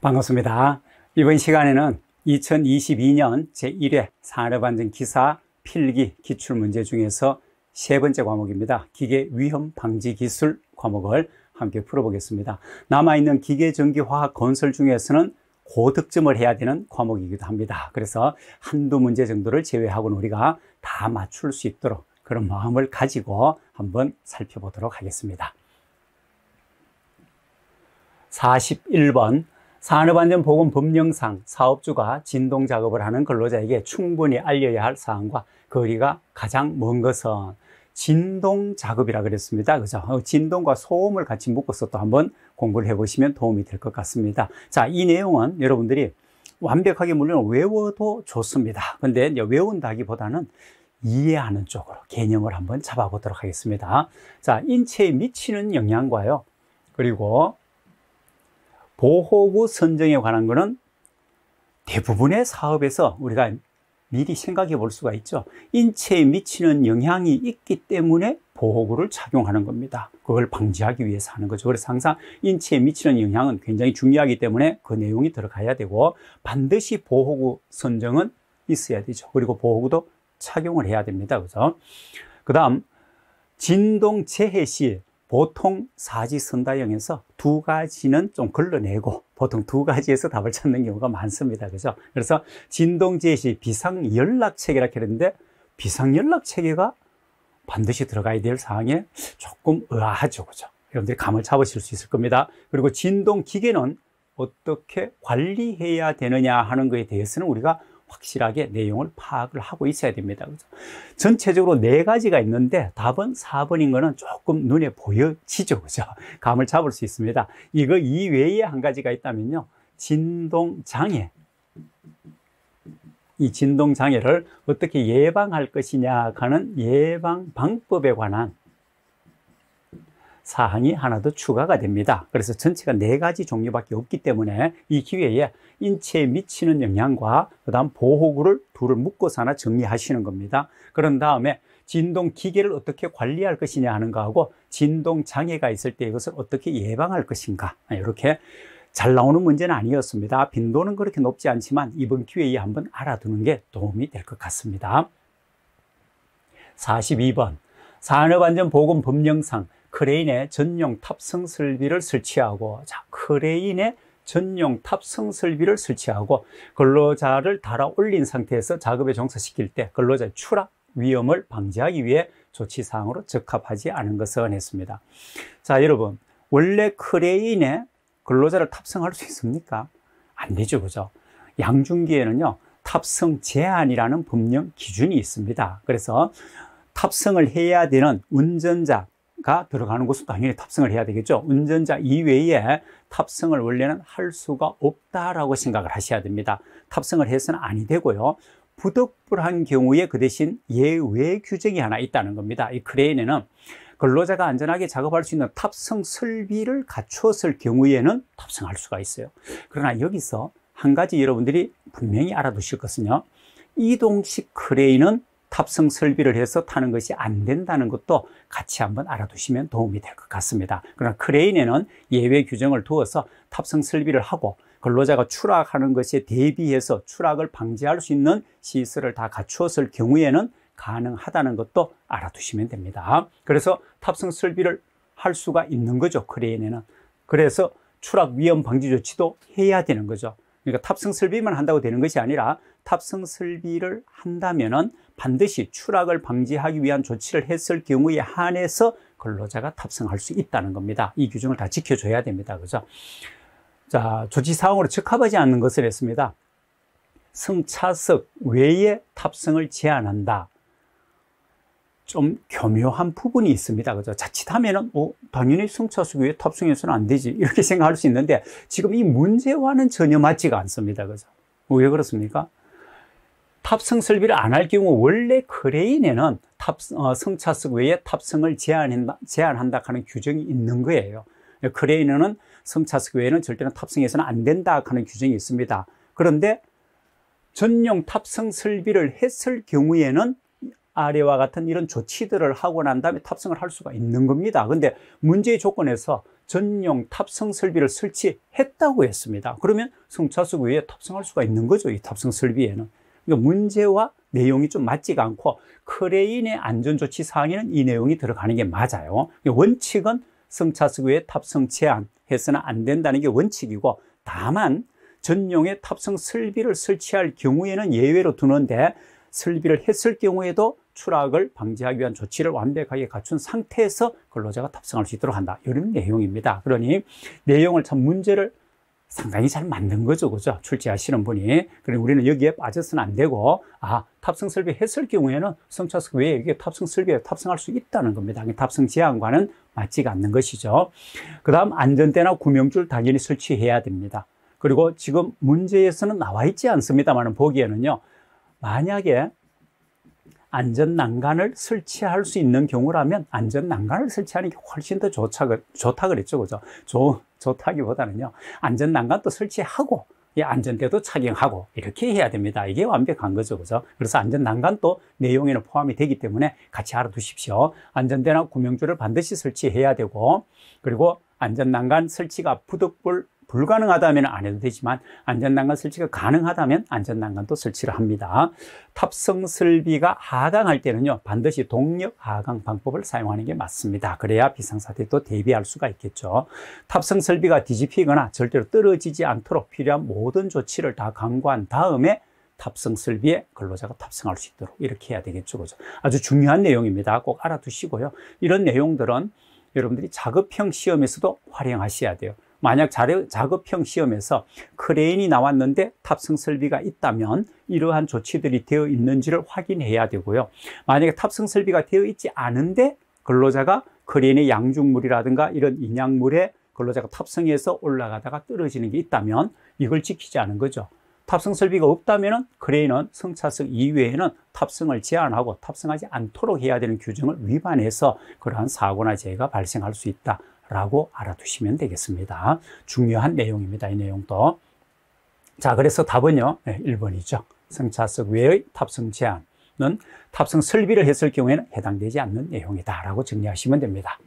반갑습니다. 이번 시간에는 2022년 제1회 산업안전 기사 필기 기출문제 중에서 세 번째 과목입니다. 기계 위험 방지 기술 과목을 함께 풀어보겠습니다. 남아있는 기계전기화학 건설 중에서는 고득점을 해야 되는 과목이기도 합니다. 그래서 한두 문제 정도를 제외하고는 우리가 다 맞출 수 있도록 그런 마음을 가지고 한번 살펴보도록 하겠습니다. 41번 산업안전보건법령상 사업주가 진동 작업을 하는 근로자에게 충분히 알려야 할 사항과 거리가 가장 먼 것은 진동 작업이라 그랬습니다. 그죠? 어, 진동과 소음을 같이 묶어서 또 한번 공부를 해보시면 도움이 될 것 같습니다. 자, 이 내용은 여러분들이 완벽하게 물론 외워도 좋습니다. 근데 외운다기보다는 이해하는 쪽으로 개념을 한번 잡아보도록 하겠습니다. 자, 인체에 미치는 영향과요. 그리고 보호구 선정에 관한 것은 대부분의 사업에서 우리가 미리 생각해 볼 수가 있죠. 인체에 미치는 영향이 있기 때문에 보호구를 착용하는 겁니다. 그걸 방지하기 위해서 하는 거죠. 그래서 항상 인체에 미치는 영향은 굉장히 중요하기 때문에 그 내용이 들어가야 되고 반드시 보호구 선정은 있어야 되죠. 그리고 보호구도 착용을 해야 됩니다. 그래서 그 다음 진동 재해 시 보통 사지선다형에서 두 가지는 좀 걸러내고 보통 두 가지에서 답을 찾는 경우가 많습니다. 그죠? 그래서 진동제시 비상연락체계라 했는데 비상연락체계가 반드시 들어가야 될 사항에 조금 의아하죠. 그죠? 여러분들이 감을 잡으실 수 있을 겁니다. 그리고 진동기계는 어떻게 관리해야 되느냐 하는 것에 대해서는 우리가 확실하게 내용을 파악을 하고 있어야 됩니다. 그죠? 전체적으로 네 가지가 있는데 답은 4번인 거는 조금 눈에 보여지죠. 그죠? 감을 잡을 수 있습니다. 이거 이외에 한 가지가 있다면요. 진동장애. 이 진동장애를 어떻게 예방할 것이냐 하는 예방 방법에 관한 사항이 하나 더 추가가 됩니다. 그래서 전체가 네 가지 종류밖에 없기 때문에 이 기회에 인체에 미치는 영향과 그다음 보호구를 둘을 묶어서 하나 정리하시는 겁니다. 그런 다음에 진동 기계를 어떻게 관리할 것이냐 하는 거하고 진동 장애가 있을 때 이것을 어떻게 예방할 것인가 아, 이렇게 잘 나오는 문제는 아니었습니다. 아, 빈도는 그렇게 높지 않지만 이번 기회에 한번 알아두는 게 도움이 될 것 같습니다. 42번 산업안전보건법령상 크레인의 전용 탑승 설비를 설치하고 자 크레인의 전용 탑승 설비를 설치하고 근로자를 달아 올린 상태에서 작업에 종사시킬 때 근로자의 추락 위험을 방지하기 위해 조치사항으로 적합하지 않은 것을 언했습니다. 자 여러분 원래 크레인에 근로자를 탑승할 수 있습니까? 안 되죠 그죠? 양중기에는요 탑승 제한이라는 법령 기준이 있습니다. 그래서 탑승을 해야 되는 운전자가 들어가는 곳은 당연히 탑승을 해야 되겠죠. 운전자 이외에 탑승을 원래는 할 수가 없다라고 생각을 하셔야 됩니다. 탑승을 해서는 아니 되고요. 부득불한 경우에 그 대신 예외 규정이 하나 있다는 겁니다. 이 크레인에는 근로자가 안전하게 작업할 수 있는 탑승 설비를 갖추었을 경우에는 탑승할 수가 있어요. 그러나 여기서 한 가지 여러분들이 분명히 알아두실 것은요. 이동식 크레인은 탑승 설비를 해서 타는 것이 안 된다는 것도 같이 한번 알아두시면 도움이 될 것 같습니다. 그러나 크레인에는 예외 규정을 두어서 탑승 설비를 하고 근로자가 추락하는 것에 대비해서 추락을 방지할 수 있는 시설을 다 갖추었을 경우에는 가능하다는 것도 알아두시면 됩니다. 그래서 탑승 설비를 할 수가 있는 거죠. 크레인에는. 그래서 추락 위험 방지 조치도 해야 되는 거죠. 그러니까 탑승 설비만 한다고 되는 것이 아니라 탑승 설비를 한다면은 반드시 추락을 방지하기 위한 조치를 했을 경우에 한해서 근로자가 탑승할 수 있다는 겁니다. 이 규정을 다 지켜줘야 됩니다. 그죠? 자, 조치 사항으로 적합하지 않는 것을 했습니다. 승차석 외에 탑승을 제한한다. 좀 교묘한 부분이 있습니다. 그죠? 자칫하면은, 어, 당연히 승차석 위에 탑승해서는 안 되지. 이렇게 생각할 수 있는데, 지금 이 문제와는 전혀 맞지가 않습니다. 그죠? 왜 그렇습니까? 탑승 설비를 안 할 경우 원래 크레인에는 탑, 어, 승차석 외에 탑승을 제한한다, 제한한다 하는 규정이 있는 거예요. 크레인에는 승차석 외에는 절대로 탑승해서는 안 된다 하는 규정이 있습니다. 그런데 전용 탑승 설비를 했을 경우에는 아래와 같은 이런 조치들을 하고 난 다음에 탑승을 할 수가 있는 겁니다. 근데 문제의 조건에서 전용 탑승 설비를 설치했다고 했습니다. 그러면 승차수 위에 탑승할 수가 있는 거죠. 이 탑승 설비에는. 그러니까 문제와 내용이 좀 맞지가 않고 크레인의 안전조치 사항에는 이 내용이 들어가는 게 맞아요. 그러니까 원칙은 승차수 외에 탑승 제한해서는 안 된다는 게 원칙이고 다만 전용의 탑승 설비를 설치할 경우에는 예외로 두는데 설비를 했을 경우에도 추락을 방지하기 위한 조치를 완벽하게 갖춘 상태에서 근로자가 탑승할 수 있도록 한다. 이런 내용입니다. 그러니 내용을 참 문제를 상당히 잘 맞는 거죠. 그죠? 출제하시는 분이. 그리고 우리는 여기에 빠져서는 안 되고, 아, 탑승 설비 했을 경우에는 승차석 외에 이게 탑승 설비에 탑승할 수 있다는 겁니다. 탑승 제한과는 맞지가 않는 것이죠. 그 다음 안전대나 구명줄 당연히 설치해야 됩니다. 그리고 지금 문제에서는 나와 있지 않습니다만 보기에는요, 만약에 안전 난간을 설치할 수 있는 경우라면 안전 난간을 설치하는 게 훨씬 더 좋다, 좋다 그랬죠. 그죠? 좋, 좋다기보다는요. 안전 난간도 설치하고 이 안전대도 착용하고 이렇게 해야 됩니다. 이게 완벽한 거죠. 그죠? 그래서 안전 난간도 내용에는 포함이 되기 때문에 같이 알아두십시오. 안전대나 구명줄을 반드시 설치해야 되고 그리고 안전 난간 설치가 부득불 불가능하다면 안 해도 되지만 안전난간 설치가 가능하다면 안전난간도 설치를 합니다. 탑승 설비가 하강할 때는요 반드시 동력 하강 방법을 사용하는 게 맞습니다. 그래야 비상사태도 대비할 수가 있겠죠. 탑승 설비가 뒤집히거나 절대로 떨어지지 않도록 필요한 모든 조치를 다 강구한 다음에 탑승 설비에 근로자가 탑승할 수 있도록 이렇게 해야 되겠죠. 그죠 아주 중요한 내용입니다. 꼭 알아두시고요. 이런 내용들은 여러분들이 작업형 시험에서도 활용하셔야 돼요. 만약 작업형 시험에서 크레인이 나왔는데 탑승 설비가 있다면 이러한 조치들이 되어 있는지를 확인해야 되고요. 만약에 탑승 설비가 되어 있지 않은데 근로자가 크레인의 양중물이라든가 이런 인양물에 근로자가 탑승해서 올라가다가 떨어지는 게 있다면 이걸 지키지 않은 거죠. 탑승 설비가 없다면 크레인은 승차승 이외에는 탑승을 제한하고 탑승하지 않도록 해야 되는 규정을 위반해서 그러한 사고나 재해가 발생할 수 있다. 라고 알아두시면 되겠습니다. 중요한 내용입니다. 이 내용도. 자, 그래서 답은요. 네, 1번이죠. 승차석 외의 탑승 제한은 탑승 설비를 했을 경우에는 해당되지 않는 내용이다라고 정리하시면 됩니다.